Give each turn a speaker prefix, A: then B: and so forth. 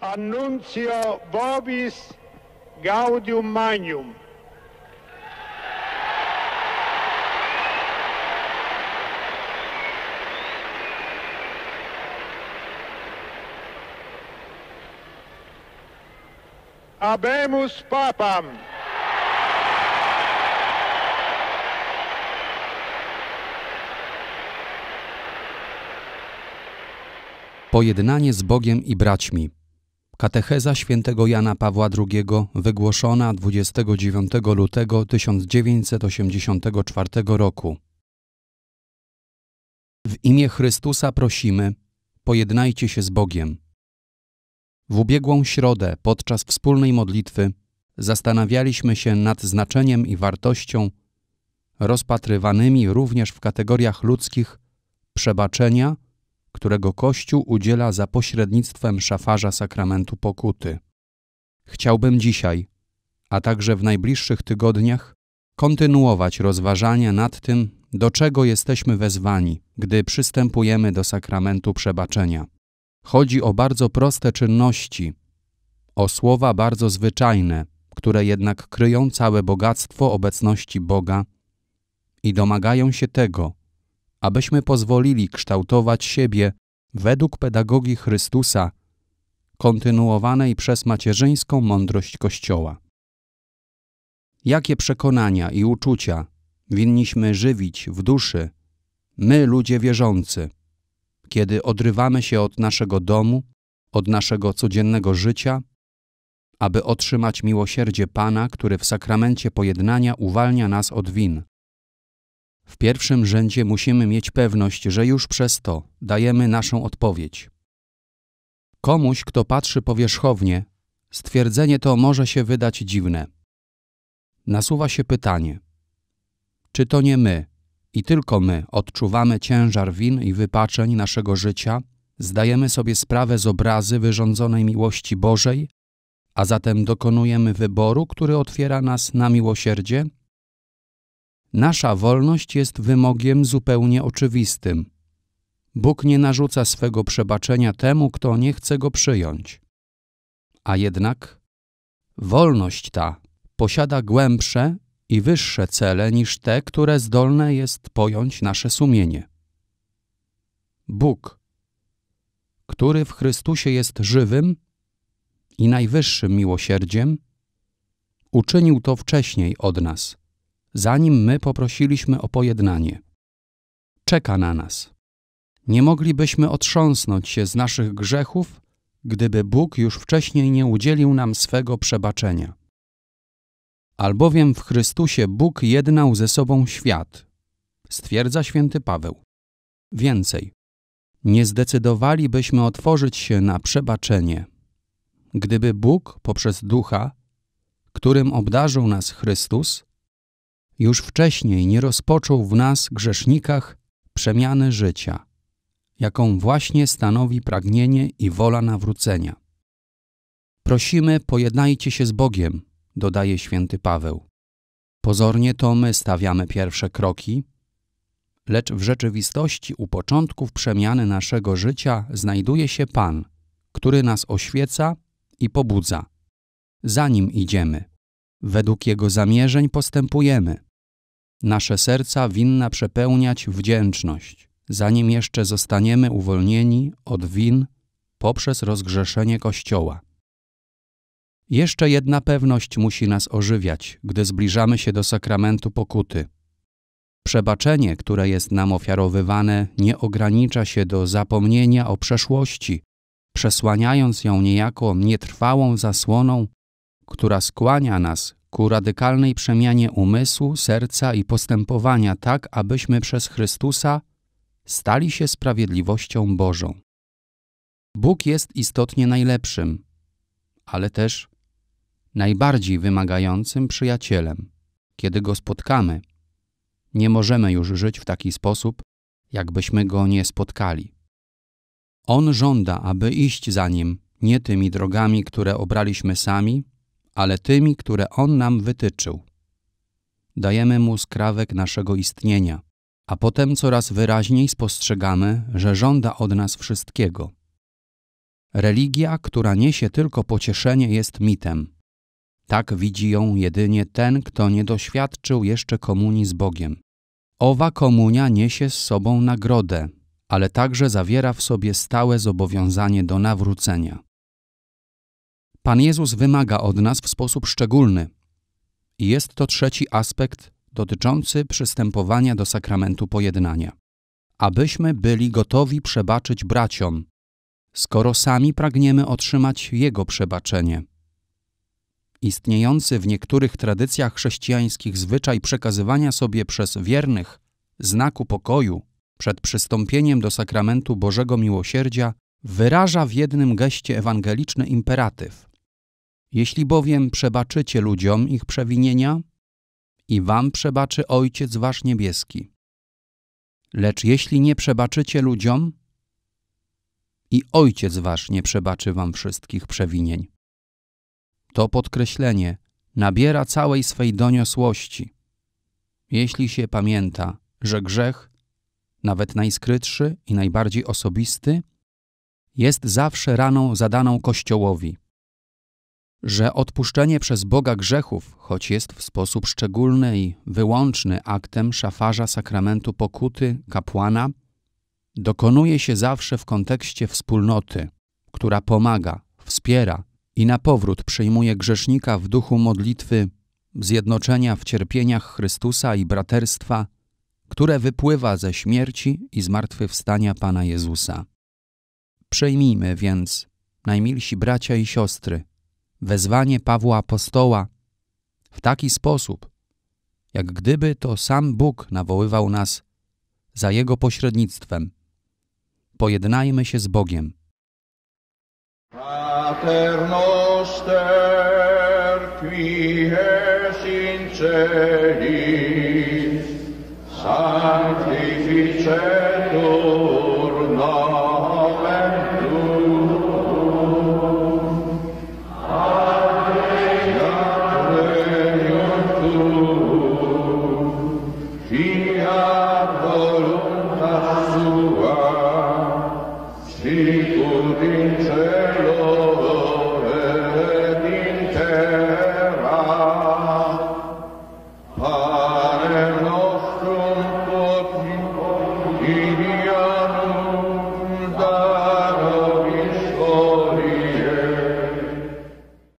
A: Annuncio Vobis Gaudium Magnum. Abemus Papam. Pojednanie z Bogiem i braćmi Katecheza świętego Jana Pawła II wygłoszona 29 lutego 1984 roku. W imię Chrystusa prosimy, pojednajcie się z Bogiem. W ubiegłą środę podczas wspólnej modlitwy zastanawialiśmy się nad znaczeniem i wartością rozpatrywanymi również w kategoriach ludzkich przebaczenia którego Kościół udziela za pośrednictwem szafarza sakramentu pokuty. Chciałbym dzisiaj, a także w najbliższych tygodniach, kontynuować rozważania nad tym, do czego jesteśmy wezwani, gdy przystępujemy do sakramentu przebaczenia. Chodzi o bardzo proste czynności, o słowa bardzo zwyczajne, które jednak kryją całe bogactwo obecności Boga i domagają się tego, abyśmy pozwolili kształtować siebie według pedagogii Chrystusa, kontynuowanej przez macierzyńską mądrość Kościoła. Jakie przekonania i uczucia winniśmy żywić w duszy, my ludzie wierzący, kiedy odrywamy się od naszego domu, od naszego codziennego życia, aby otrzymać miłosierdzie Pana, który w sakramencie pojednania uwalnia nas od win. W pierwszym rzędzie musimy mieć pewność, że już przez to dajemy naszą odpowiedź. Komuś, kto patrzy powierzchownie, stwierdzenie to może się wydać dziwne. Nasuwa się pytanie: czy to nie my i tylko my odczuwamy ciężar win i wypaczeń naszego życia, zdajemy sobie sprawę z obrazy wyrządzonej miłości Bożej, a zatem dokonujemy wyboru, który otwiera nas na miłosierdzie? Nasza wolność jest wymogiem zupełnie oczywistym. Bóg nie narzuca swego przebaczenia temu, kto nie chce go przyjąć. A jednak wolność ta posiada głębsze i wyższe cele niż te, które zdolne jest pojąć nasze sumienie. Bóg, który w Chrystusie jest żywym i najwyższym miłosierdziem, uczynił to wcześniej od nas – zanim my poprosiliśmy o pojednanie. Czeka na nas. Nie moglibyśmy otrząsnąć się z naszych grzechów, gdyby Bóg już wcześniej nie udzielił nam swego przebaczenia. Albowiem w Chrystusie Bóg jednał ze sobą świat, stwierdza święty Paweł. Więcej, nie zdecydowalibyśmy otworzyć się na przebaczenie, gdyby Bóg poprzez Ducha, którym obdarzył nas Chrystus, już wcześniej nie rozpoczął w nas, grzesznikach, przemiany życia, jaką właśnie stanowi pragnienie i wola nawrócenia. Prosimy, pojednajcie się z Bogiem, dodaje święty Paweł. Pozornie to my stawiamy pierwsze kroki, lecz w rzeczywistości u początków przemiany naszego życia znajduje się Pan, który nas oświeca i pobudza. Za Nim idziemy. Według Jego zamierzeń postępujemy nasze serca winna przepełniać wdzięczność, zanim jeszcze zostaniemy uwolnieni od win poprzez rozgrzeszenie Kościoła. Jeszcze jedna pewność musi nas ożywiać, gdy zbliżamy się do sakramentu pokuty. Przebaczenie, które jest nam ofiarowywane, nie ogranicza się do zapomnienia o przeszłości, przesłaniając ją niejako nietrwałą zasłoną, która skłania nas ku radykalnej przemianie umysłu, serca i postępowania, tak abyśmy przez Chrystusa stali się sprawiedliwością Bożą. Bóg jest istotnie najlepszym, ale też najbardziej wymagającym przyjacielem. Kiedy go spotkamy, nie możemy już żyć w taki sposób, jakbyśmy go nie spotkali. On żąda, aby iść za nim, nie tymi drogami, które obraliśmy sami, ale tymi, które On nam wytyczył. Dajemy Mu skrawek naszego istnienia, a potem coraz wyraźniej spostrzegamy, że żąda od nas wszystkiego. Religia, która niesie tylko pocieszenie, jest mitem. Tak widzi ją jedynie ten, kto nie doświadczył jeszcze komunii z Bogiem. Owa komunia niesie z sobą nagrodę, ale także zawiera w sobie stałe zobowiązanie do nawrócenia. Pan Jezus wymaga od nas w sposób szczególny. jest to trzeci aspekt dotyczący przystępowania do sakramentu pojednania. Abyśmy byli gotowi przebaczyć braciom, skoro sami pragniemy otrzymać Jego przebaczenie. Istniejący w niektórych tradycjach chrześcijańskich zwyczaj przekazywania sobie przez wiernych znaku pokoju przed przystąpieniem do sakramentu Bożego Miłosierdzia wyraża w jednym geście ewangeliczny imperatyw jeśli bowiem przebaczycie ludziom ich przewinienia, i wam przebaczy Ojciec wasz niebieski. Lecz jeśli nie przebaczycie ludziom, i Ojciec wasz nie przebaczy wam wszystkich przewinień. To podkreślenie nabiera całej swej doniosłości. Jeśli się pamięta, że grzech, nawet najskrytszy i najbardziej osobisty, jest zawsze raną zadaną Kościołowi – że odpuszczenie przez Boga grzechów, choć jest w sposób szczególny i wyłączny aktem szafarza sakramentu pokuty, kapłana, dokonuje się zawsze w kontekście wspólnoty, która pomaga, wspiera i na powrót przyjmuje grzesznika w duchu modlitwy zjednoczenia w cierpieniach Chrystusa i braterstwa, które wypływa ze śmierci i zmartwychwstania Pana Jezusa. Przejmijmy więc, najmilsi bracia i siostry, wezwanie Pawła Apostoła w taki sposób, jak gdyby to sam Bóg nawoływał nas za Jego pośrednictwem. Pojednajmy się z Bogiem. Pater noster, sanctificetur nomen